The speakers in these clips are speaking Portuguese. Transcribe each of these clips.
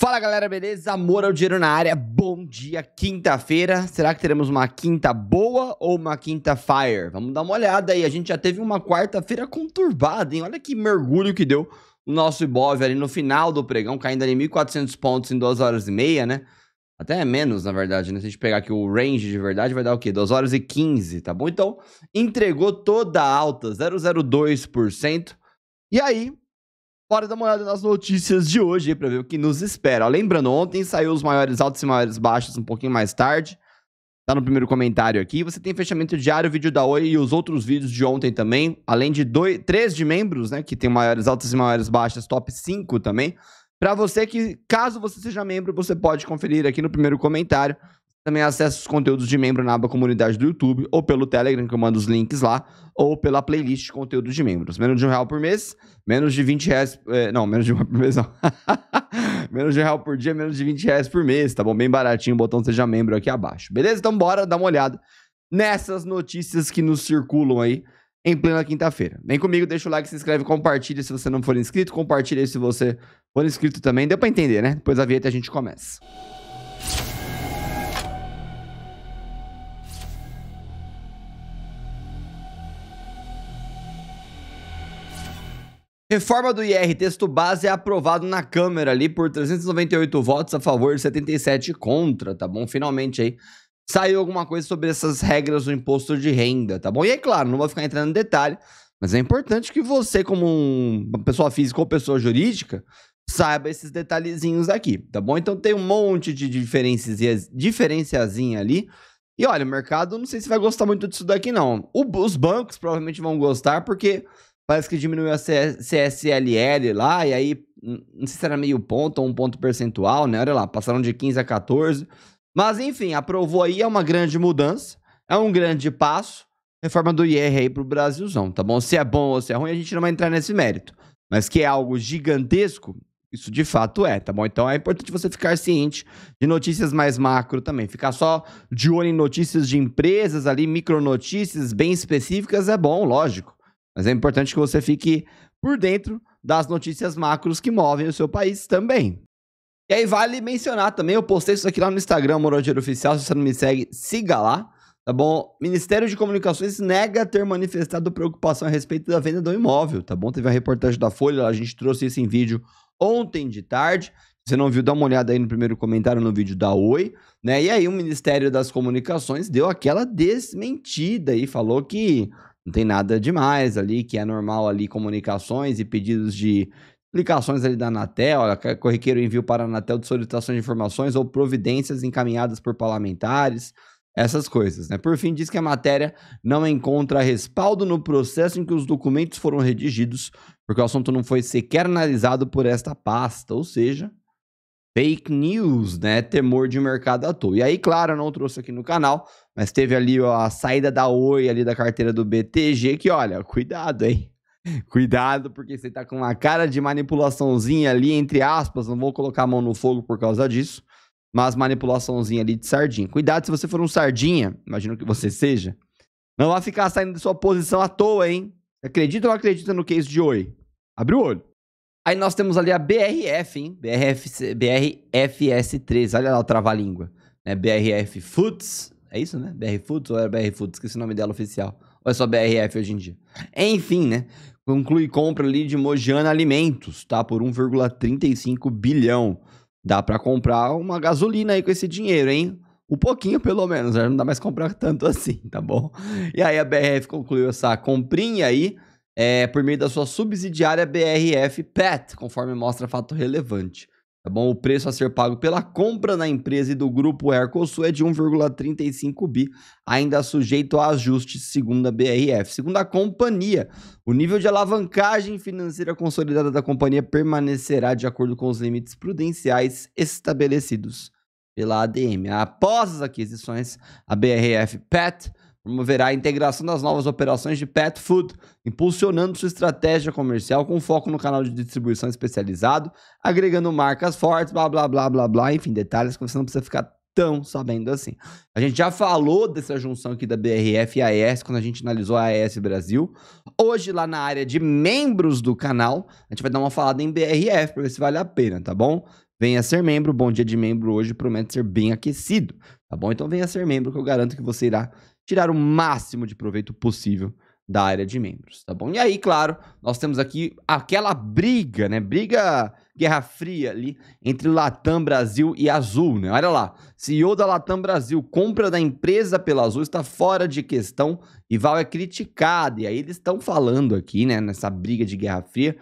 Fala galera, beleza? Amor ao dinheiro na área. Bom dia, quinta-feira. Será que teremos uma quinta boa ou uma quinta fire? Vamos dar uma olhada aí. A gente já teve uma quarta-feira conturbada, hein? Olha que mergulho que deu o nosso Ibov ali no final do pregão, caindo ali 1.400 pontos em duas horas e meia, né? Até menos, na verdade, né? Se a gente pegar aqui o range de verdade, vai dar o quê? 2 horas e 15, tá bom? Então, entregou toda a alta, 0,02%. E aí, Bora dar uma olhada nas notícias de hoje para ver o que nos espera. Lembrando, ontem saiu os maiores altos e maiores baixos um pouquinho mais tarde. Tá no primeiro comentário aqui. Você tem fechamento diário, vídeo da Oi e os outros vídeos de ontem também. Além de dois, três de membros, né? Que tem maiores altas e maiores baixas, top 5 também. Para você que, caso você seja membro, você pode conferir aqui no primeiro comentário também acesse os conteúdos de membro na aba comunidade do YouTube, ou pelo Telegram, que eu mando os links lá, ou pela playlist de conteúdos de membros. Menos de um real por mês, menos de 20 reais. É, não, menos de um real por mês não. menos de um real por dia, menos de 20 reais por mês, tá bom? Bem baratinho o botão Seja Membro aqui abaixo. Beleza? Então bora dar uma olhada nessas notícias que nos circulam aí em plena quinta-feira. Vem comigo, deixa o like, se inscreve, compartilha se você não for inscrito, compartilha se você for inscrito também. Deu pra entender, né? Depois da vinheta a gente começa. Reforma do IR, texto base é aprovado na Câmara ali por 398 votos a favor e 77 contra, tá bom? Finalmente aí saiu alguma coisa sobre essas regras do imposto de renda, tá bom? E é claro, não vou ficar entrando em detalhe, mas é importante que você, como um, uma pessoa física ou pessoa jurídica, saiba esses detalhezinhos aqui, tá bom? Então tem um monte de diferenciazinha ali. E olha, o mercado não sei se vai gostar muito disso daqui, não. O, os bancos provavelmente vão gostar, porque parece que diminuiu a CSLL lá, e aí, não sei se era meio ponto ou um ponto percentual, né? Olha lá, passaram de 15 a 14. Mas, enfim, aprovou aí, é uma grande mudança, é um grande passo. Reforma do IR aí pro Brasilzão, tá bom? Se é bom ou se é ruim, a gente não vai entrar nesse mérito. Mas que é algo gigantesco, isso de fato é, tá bom? Então é importante você ficar ciente de notícias mais macro também. Ficar só de olho em notícias de empresas ali, micronotícias bem específicas é bom, lógico. Mas é importante que você fique por dentro das notícias macros que movem o seu país também. E aí vale mencionar também, eu postei isso aqui lá no Instagram, Morodeiro Oficial, se você não me segue, siga lá, tá bom? Ministério de Comunicações nega ter manifestado preocupação a respeito da venda do imóvel, tá bom? Teve a reportagem da Folha, a gente trouxe isso em vídeo ontem de tarde. Se você não viu, dá uma olhada aí no primeiro comentário no vídeo da Oi, né? E aí o Ministério das Comunicações deu aquela desmentida e falou que não tem nada demais ali, que é normal ali comunicações e pedidos de explicações ali da Anatel, corriqueiro envio para a Anatel de solicitações de informações ou providências encaminhadas por parlamentares, essas coisas, né? Por fim, diz que a matéria não encontra respaldo no processo em que os documentos foram redigidos, porque o assunto não foi sequer analisado por esta pasta, ou seja, fake news, né? Temor de mercado à toa. E aí, claro, eu não trouxe aqui no canal, mas teve ali ó, a saída da Oi ali da carteira do BTG, que olha, cuidado, hein? Cuidado, porque você tá com uma cara de manipulaçãozinha ali, entre aspas, não vou colocar a mão no fogo por causa disso, mas manipulaçãozinha ali de sardinha. Cuidado se você for um sardinha, imagino que você seja, não vai ficar saindo da sua posição à toa, hein? Acredita ou acredita no case de Oi? Abre o olho. Aí nós temos ali a BRF, hein? BRF, BRFS3, olha lá o trava-língua. Né? BRF Foods, é isso, né? BR Foods ou era BR Foods? Esqueci o nome dela oficial. Ou é só BRF hoje em dia? Enfim, né? Conclui compra ali de Mojana Alimentos, tá? Por 1,35 bilhão. Dá para comprar uma gasolina aí com esse dinheiro, hein? Um pouquinho, pelo menos, né? não dá mais comprar tanto assim, tá bom? E aí a BRF concluiu essa comprinha aí, é, por meio da sua subsidiária BRF PET, conforme mostra fato relevante. Tá bom? O preço a ser pago pela compra na empresa e do grupo Ercosul é de 1,35 bi, ainda sujeito a ajustes, segundo a BRF. Segundo a companhia, o nível de alavancagem financeira consolidada da companhia permanecerá de acordo com os limites prudenciais estabelecidos pela ADM. Após as aquisições, a BRF PET promoverá a integração das novas operações de pet food, impulsionando sua estratégia comercial com foco no canal de distribuição especializado, agregando marcas fortes, blá blá blá blá blá, enfim, detalhes que você não precisa ficar tão sabendo assim. A gente já falou dessa junção aqui da BRF e AES quando a gente analisou a AES Brasil. Hoje, lá na área de membros do canal, a gente vai dar uma falada em BRF para ver se vale a pena, tá bom? Venha ser membro, bom dia de membro hoje, promete ser bem aquecido, tá bom? Então venha ser membro que eu garanto que você irá tirar o máximo de proveito possível da área de membros, tá bom? E aí, claro, nós temos aqui aquela briga, né? Briga Guerra Fria ali entre Latam Brasil e Azul, né? Olha lá, CEO da Latam Brasil, compra da empresa pela Azul está fora de questão e Val é criticado. E aí eles estão falando aqui, né, nessa briga de Guerra Fria,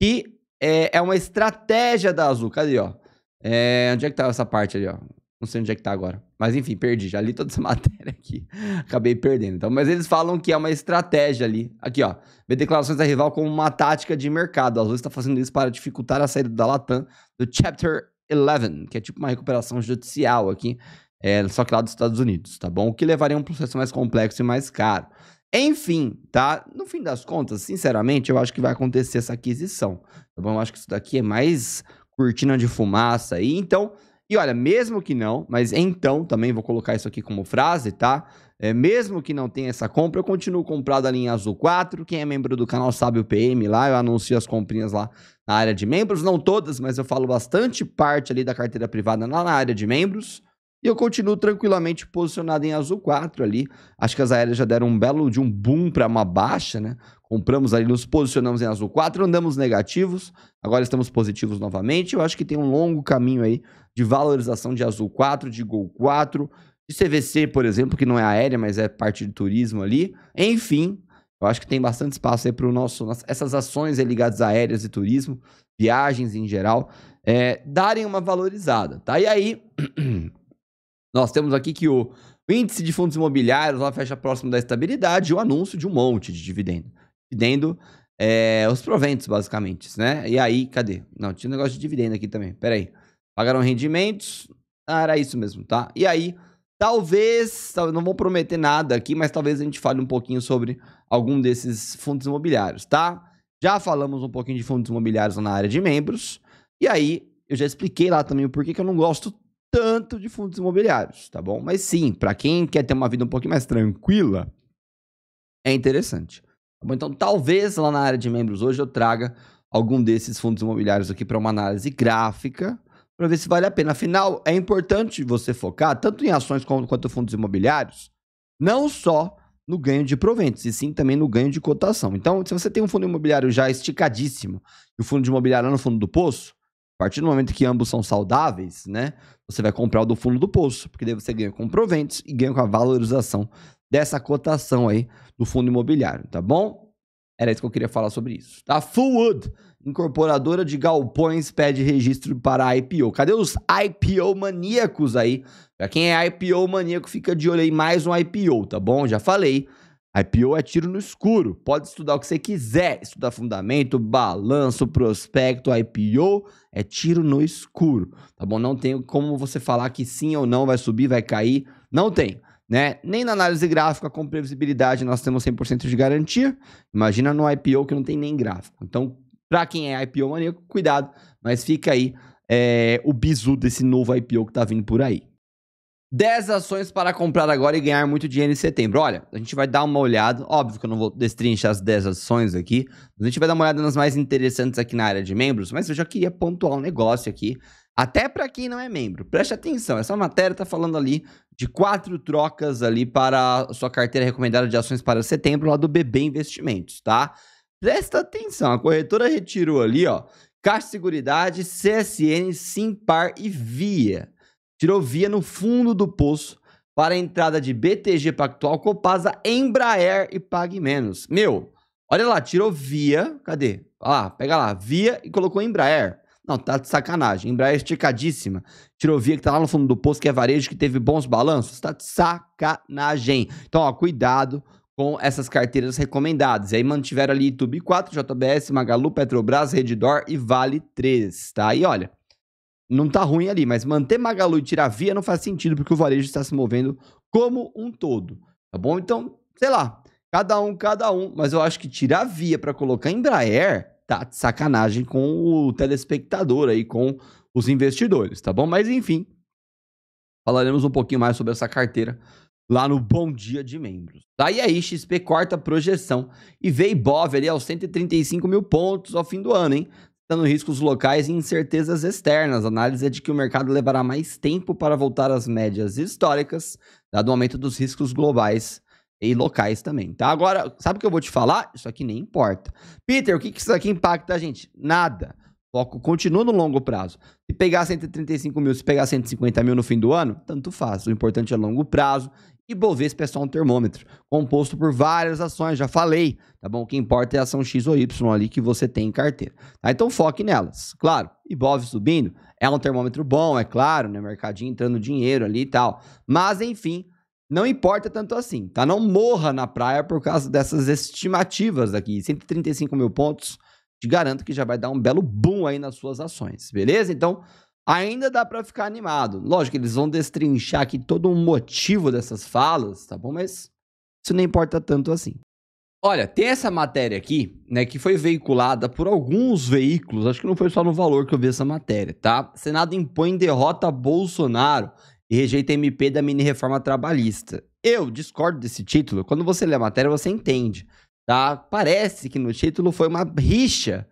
que é, é uma estratégia da Azul. Cadê, ó? É, onde é que tá essa parte ali, ó? Não sei onde é que tá agora. Mas enfim, perdi. Já li toda essa matéria aqui. Acabei perdendo. Então, mas eles falam que é uma estratégia ali. Aqui, ó. ver declarações da rival como uma tática de mercado. A Azul está fazendo isso para dificultar a saída da Latam do Chapter 11, que é tipo uma recuperação judicial aqui, é, só que lá dos Estados Unidos, tá bom? O que levaria a um processo mais complexo e mais caro. Enfim, tá? No fim das contas, sinceramente, eu acho que vai acontecer essa aquisição. Tá bom? Eu acho que isso daqui é mais cortina de fumaça aí. Então, e olha, mesmo que não, mas então também vou colocar isso aqui como frase, tá? É, mesmo que não tenha essa compra, eu continuo comprado ali em Azul 4. Quem é membro do canal sabe o PM lá, eu anuncio as comprinhas lá na área de membros. Não todas, mas eu falo bastante parte ali da carteira privada lá na área de membros. E eu continuo tranquilamente posicionado em azul 4 ali. Acho que as aéreas já deram um belo de um boom para uma baixa, né? Compramos ali, nos posicionamos em azul 4, andamos negativos, agora estamos positivos novamente. Eu acho que tem um longo caminho aí de valorização de azul 4, de gol 4, de CVC, por exemplo, que não é aérea, mas é parte de turismo ali. Enfim, eu acho que tem bastante espaço aí para o nosso. Essas ações ligadas a aéreas e turismo, viagens em geral, é, darem uma valorizada, tá? E aí. Nós temos aqui que o índice de fundos imobiliários lá fecha próximo da estabilidade e o anúncio de um monte de dividendo. Dividendo, é, os proventos, basicamente, né? E aí, cadê? Não, tinha um negócio de dividendo aqui também. pera aí Pagaram rendimentos. Ah, era isso mesmo, tá? E aí, talvez, não vou prometer nada aqui, mas talvez a gente fale um pouquinho sobre algum desses fundos imobiliários, tá? Já falamos um pouquinho de fundos imobiliários na área de membros. E aí, eu já expliquei lá também o porquê que eu não gosto tanto de fundos imobiliários, tá bom? Mas sim, para quem quer ter uma vida um pouquinho mais tranquila, é interessante. Tá bom? Então, talvez lá na área de membros hoje eu traga algum desses fundos imobiliários aqui para uma análise gráfica, para ver se vale a pena. Afinal, é importante você focar tanto em ações quanto em fundos imobiliários, não só no ganho de proventos, e sim também no ganho de cotação. Então, se você tem um fundo imobiliário já esticadíssimo, e o fundo de imobiliário lá é no fundo do poço, partir do momento que ambos são saudáveis, né? Você vai comprar o do fundo do poço, porque daí você ganha com proventos e ganha com a valorização dessa cotação aí do fundo imobiliário, tá bom? Era isso que eu queria falar sobre isso. Tá? Fullwood, incorporadora de galpões, pede registro para a IPO. Cadê os IPO maníacos aí? Pra quem é IPO maníaco, fica de olho aí mais um IPO, tá bom? Já falei. IPO é tiro no escuro. Pode estudar o que você quiser. Estudar fundamento, balanço, prospecto, IPO é tiro no escuro, tá bom? Não tem como você falar que sim ou não vai subir, vai cair. Não tem, né? Nem na análise gráfica com previsibilidade nós temos 100% de garantia. Imagina no IPO que não tem nem gráfico. Então, para quem é IPO maníaco, cuidado, mas fica aí é, o bizu desse novo IPO que tá vindo por aí. 10 ações para comprar agora e ganhar muito dinheiro em setembro. Olha, a gente vai dar uma olhada. Óbvio que eu não vou destrinchar as 10 ações aqui. Mas a gente vai dar uma olhada nas mais interessantes aqui na área de membros. Mas eu já queria pontuar um negócio aqui. Até para quem não é membro. Preste atenção. Essa matéria está falando ali de quatro trocas ali para a sua carteira recomendada de ações para setembro lá do BB Investimentos, tá? Presta atenção. A corretora retirou ali, ó. Caixa Seguridade, CSN, Simpar e Via tirou via no fundo do poço para a entrada de BTG Pactual, Copasa, Embraer e Pague Menos. Meu, olha lá, tirou via, cadê? Olha lá, pega lá, via e colocou Embraer. Não, tá de sacanagem. Embraer esticadíssima. Tirou via que tá lá no fundo do poço, que é varejo, que teve bons balanços. Tá de sacanagem. Então, ó, cuidado com essas carteiras recomendadas. E aí mantiveram ali YouTube 4, JBS, Magalu, Petrobras, Redditor e Vale 3, tá? E olha, não tá ruim ali, mas manter Magalu e tirar Via não faz sentido porque o varejo está se movendo como um todo, tá bom? Então, sei lá, cada um, cada um, mas eu acho que tirar Via para colocar Embraer tá de sacanagem com o telespectador aí, com os investidores, tá bom? Mas enfim, falaremos um pouquinho mais sobre essa carteira lá no Bom Dia de Membros. Daí tá? aí, XP quarta projeção e veio Bov ali aos 135 mil pontos ao fim do ano, hein? dando riscos locais e incertezas externas. A análise é de que o mercado levará mais tempo para voltar às médias históricas, dado o aumento dos riscos globais e locais também, tá? Agora, sabe o que eu vou te falar? Isso aqui nem importa. Peter, o que, que isso aqui impacta a gente? Nada. O foco continua no longo prazo. Se pegar 135 mil, se pegar 150 mil no fim do ano, tanto faz. O importante é longo prazo e Bovespa é só um termômetro, composto por várias ações, já falei, tá bom? O que importa é a ação X ou Y ali que você tem em carteira. Tá? Então foque nelas, claro. E subindo é um termômetro bom, é claro, né? Mercadinho entrando dinheiro ali e tal. Mas, enfim, não importa tanto assim, tá? Não morra na praia por causa dessas estimativas aqui. 135 mil pontos, te garanto que já vai dar um belo boom aí nas suas ações, beleza? Então, ainda dá para ficar animado. Lógico, eles vão destrinchar aqui todo o um motivo dessas falas, tá bom? Mas isso não importa tanto assim. Olha, tem essa matéria aqui, né, que foi veiculada por alguns veículos, acho que não foi só no valor que eu vi essa matéria, tá? Senado impõe derrota a Bolsonaro e rejeita MP da mini reforma trabalhista. Eu discordo desse título, quando você lê a matéria você entende, tá? Parece que no título foi uma rixa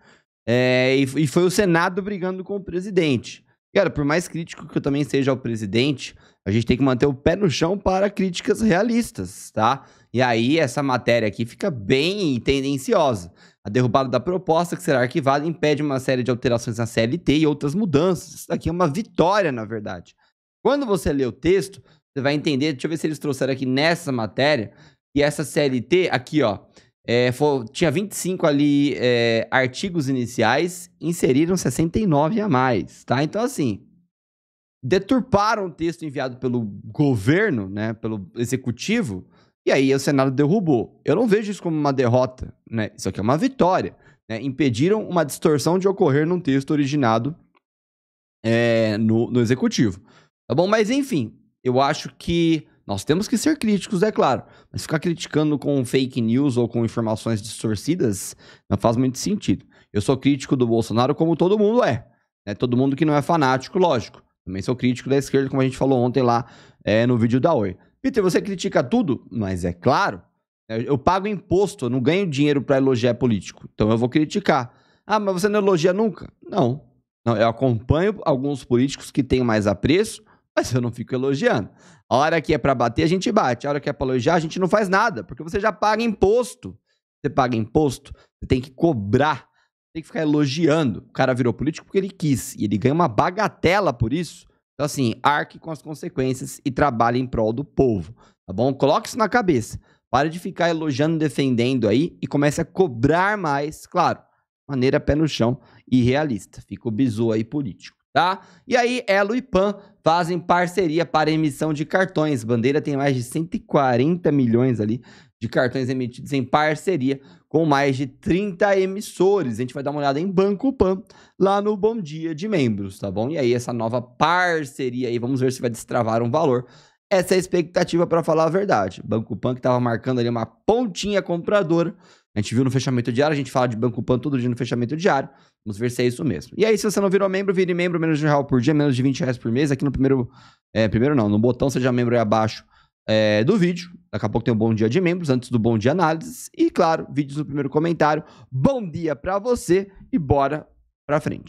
é, e foi o Senado brigando com o presidente. Cara, por mais crítico que eu também seja ao presidente, a gente tem que manter o pé no chão para críticas realistas, tá? E aí essa matéria aqui fica bem tendenciosa. A derrubada da proposta que será arquivada impede uma série de alterações na CLT e outras mudanças. Isso daqui é uma vitória, na verdade. Quando você lê o texto, você vai entender, deixa eu ver se eles trouxeram aqui nessa matéria, e essa CLT aqui, ó, é, for, tinha 25 ali é, artigos iniciais, inseriram 69 a mais, tá? Então, assim, deturparam o texto enviado pelo governo, né, pelo executivo, e aí o Senado derrubou. Eu não vejo isso como uma derrota, né? Isso aqui é uma vitória. Né? Impediram uma distorção de ocorrer num texto originado é, no, no executivo. Tá bom? Mas, enfim, eu acho que nós temos que ser críticos, é claro, mas ficar criticando com fake news ou com informações distorcidas não faz muito sentido. Eu sou crítico do Bolsonaro como todo mundo é. é Todo mundo que não é fanático, lógico. Também sou crítico da esquerda, como a gente falou ontem lá é, no vídeo da Oi. Peter, você critica tudo? Mas é claro. Né? Eu pago imposto, eu não ganho dinheiro para elogiar político. Então eu vou criticar. Ah, mas você não elogia nunca? Não. não. Eu acompanho alguns políticos que têm mais apreço mas eu não fico elogiando. A hora que é para bater, a gente bate. A hora que é para elogiar, a gente não faz nada, porque você já paga imposto. Você paga imposto, você tem que cobrar, tem que ficar elogiando. O cara virou político porque ele quis e ele ganha uma bagatela por isso. Então, assim, arque com as consequências e trabalhe em prol do povo, tá bom? Coloque isso na cabeça. Pare de ficar elogiando, defendendo aí e comece a cobrar mais, claro, maneira pé no chão e realista. Fica o bizu aí político tá? E aí, Elo e Pan fazem parceria para emissão de cartões. Bandeira tem mais de 140 milhões ali de cartões emitidos em parceria com mais de 30 emissores. A gente vai dar uma olhada em Banco Pan lá no Bom Dia de Membros, tá bom? E aí, essa nova parceria aí, vamos ver se vai destravar um valor. Essa é a expectativa para falar a verdade. Banco Pan que estava marcando ali uma pontinha compradora, a gente viu no fechamento diário, a gente fala de Banco Pan todo dia no fechamento diário. Vamos ver se é isso mesmo. E aí, se você não virou membro, vire membro, menos de um real por dia, menos de 20 reais por mês. Aqui no primeiro. É, primeiro não, no botão seja membro aí abaixo é, do vídeo. Daqui a pouco tem o um bom dia de membros, antes do bom dia análises. E claro, vídeos no primeiro comentário. Bom dia para você e bora pra frente.